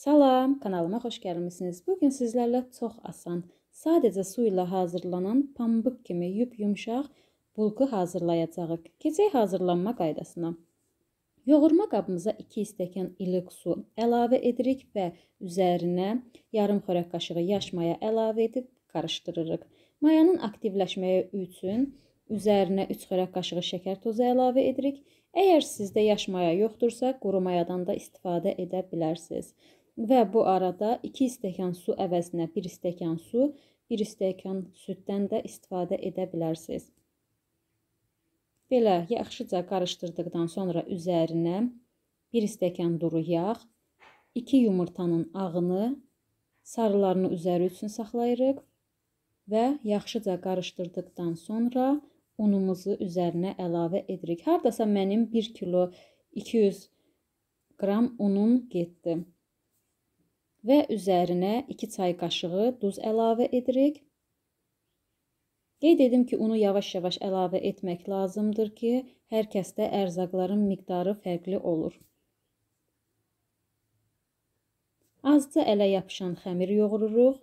Salam, kanalıma xoş gəlmisiniz. Bugün sizlərlə çox asan, sadəcə su ilə hazırlanan pambıq kimi yup-yumşaq bulqu hazırlayacağıq. Keçək hazırlanma qaydasına. Yoğurma qabımıza 2 stəkan ilıq su əlavə edirik və üzərinə yarım xörək qaşığı yaş maya əlavə edib qarışdırırıq. Mayanın aktivləşməyi üçün üzərinə 3 xörək qaşığı şəkər tozu əlavə edirik. Əgər sizdə yaş maya yoxdursa, quru mayadan da istifadə edə bilərsiniz və bu arada 2 stəkan su əvəzinə 1 stəkan su, 1 stəkan süddən də istifadə edə bilərsiniz. Belə yaxşıca qarışdırdıqdan sonra üzərinə 1 stəkan duru yağ, 2 yumurtanın ağını, sarılarını üzəri üçün saxlayırıq və yaxşıca qarışdırdıqdan sonra unumuzu üzərinə əlavə edirik. Hardasa mənim 1 kilo 200 qram unum getdi və üzərinə 2 çay qaşığı duz əlavə edirik. Qeyd edim ki, unu yavaş-yavaş əlavə etmək lazımdır ki, hər kəsdə ərzaqların miqdarı fərqli olur. Azca ələ yapışan xəmir yoğururuq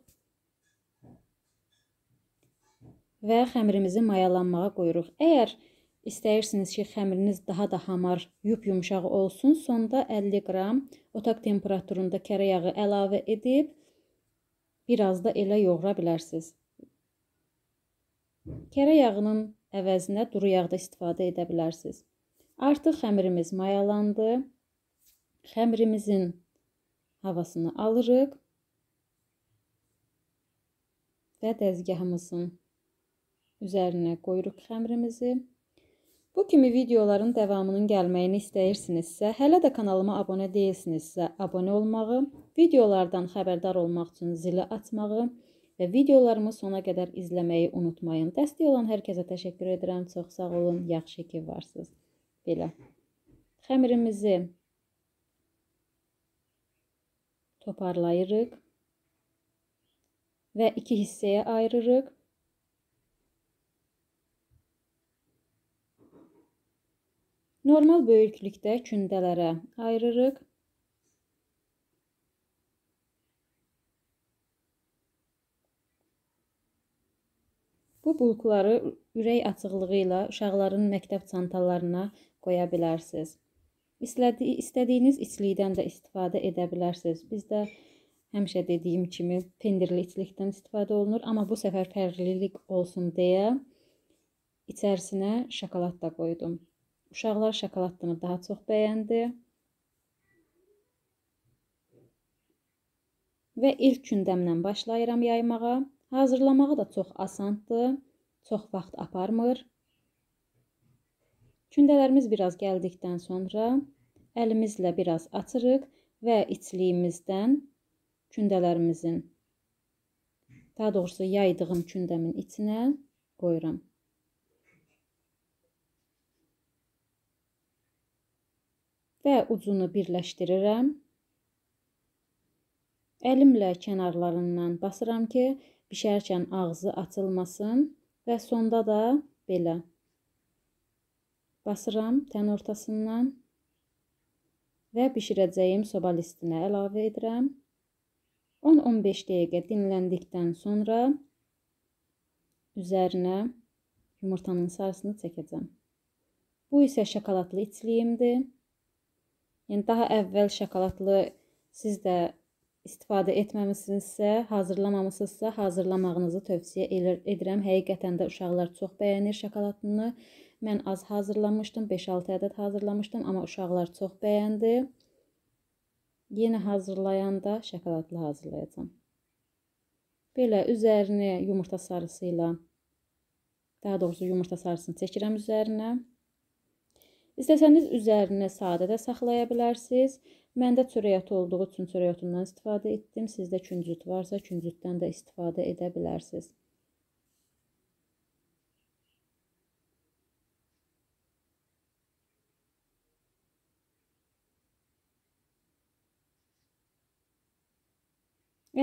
və xəmirimizi mayalanmağa qoyuruq. Əgər xəmirimiz İstəyirsiniz ki, xəmiriniz daha da hamar, yumşaq olsun. Sonda 50 qram otaq temperaturunda kərə yağı əlavə edib biraz da elə yoğura bilərsiniz. Kərə yağının əvəzinə duru yağ da istifadə edə bilərsiniz. Artıq xəmirimiz mayalandı. Xəmirimizin havasını alırıq və dəzgahımızın üzərinə qoyuruq xəmirimizi. Bu kimi videoların davamının gəlməyini istəyirsinizsə, hələ də kanalıma abunə deyilsinizsə, abunə olmağı, videolardan xəbərdar olmaq üçün zili açmağı və videolarımı sona qədər izləməyi unutmayın. Dəstək olan hər kəsə təşəkkür edirəm. Çox sağ olun. Yaxşı ki, varsınız. Belə. Xəmirimizi toparlayırıq və iki hissəyə ayırırıq. Normal böyüklükdə kündələrə ayırırıq. Bu bulqları ürək açıqlığı ilə uşaqların məktəb çantalarına qoya bilərsiniz. İstədiyi, istədiyiniz içlikdən də istifadə edə bilərsiniz. Bizdə həmişə dediyim kimi pendirli içlikdən istifadə olunur, amma bu səfər fərqlilik olsun deyə içərisinə şokolad da qoydum. Uşaqlar şokoladını daha çox bəyəndi. Və ilk gündəmdən başlayıram yaymağa. Hazırlamağı da çox asandır. Çox vaxt aparmır. Gündələrimiz biraz gəldikdən sonra əlimizlə biraz açırıq və içliyimizdən kündələrimizin, daha doğrusu yaydığım kündəmin içinə qoyuram. və ucunu birləşdirirəm. Əlimlə kənarlarından basıram ki, bişərkən ağzı açılmasın və sonda da belə basıram tən ortasından və bişirəcəyim soba listinə əlavə edirəm. 10-15 dəqiqə dinləndikdən sonra üzərinə yumurtanın sarısını çəkəcəm. Bu isə şokoladlı içliyimdir. Yəni daha əvvəl şokoladlı siz də istifadə etməmisinizsə, hazırlamamısınızsa, hazırlamağınızı tövsiyə edirəm. Həqiqətən də uşaqlar çox bəyənir şokoladını. Mən az hazırlamışdım, 5-6 ədəd hazırlamışdım, amma uşaqlar çox bəyəndi. Yenə hazırlayanda şokoladlı hazırlayacam. Belə üzərini yumurta sarısı ilə, daha doğrusu yumurta sarısını çəkirəm üzərinə. İstəsəniz üzərinə sadə də saxlaya bilərsiniz. Məndə çörəyat olduğu üçün çörəyatundan istifadə etdim. Sizdə küncüt varsa, küncütdən də istifadə edə bilərsiniz.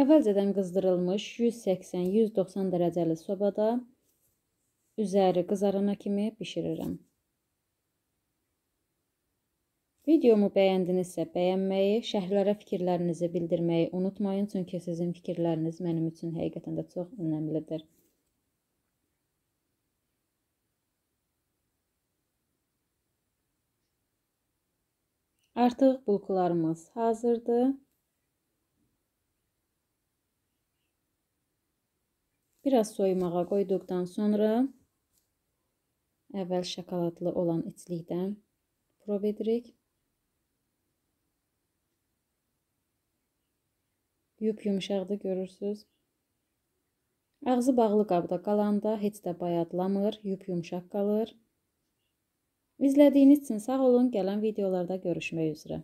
Əvvəlcədən qızdırılmış 180-190 dərəcəli sobada üzəri qızarana kimi bişirirəm. Videomu bəyəndinizsə bəyənməyi, şərhlərə fikirlərinizi bildirməyi unutmayın, çünki sizin fikirləriniz mənim üçün həqiqətən də çox önəmlidir. Artıq bulqularımız hazırdır. Biraz soymağa qoyduqdan sonra əvvəl şokoladlı olan içlikdən prob edirik. Yup-yumşaqdır, görürsüz. Ağzı bağlı qabda qalanda heç də bayadlamır, yup-yumşaq qalır. İzlədiyiniz üçün sağ olun. Gələn videolarda görüşmək üzrə.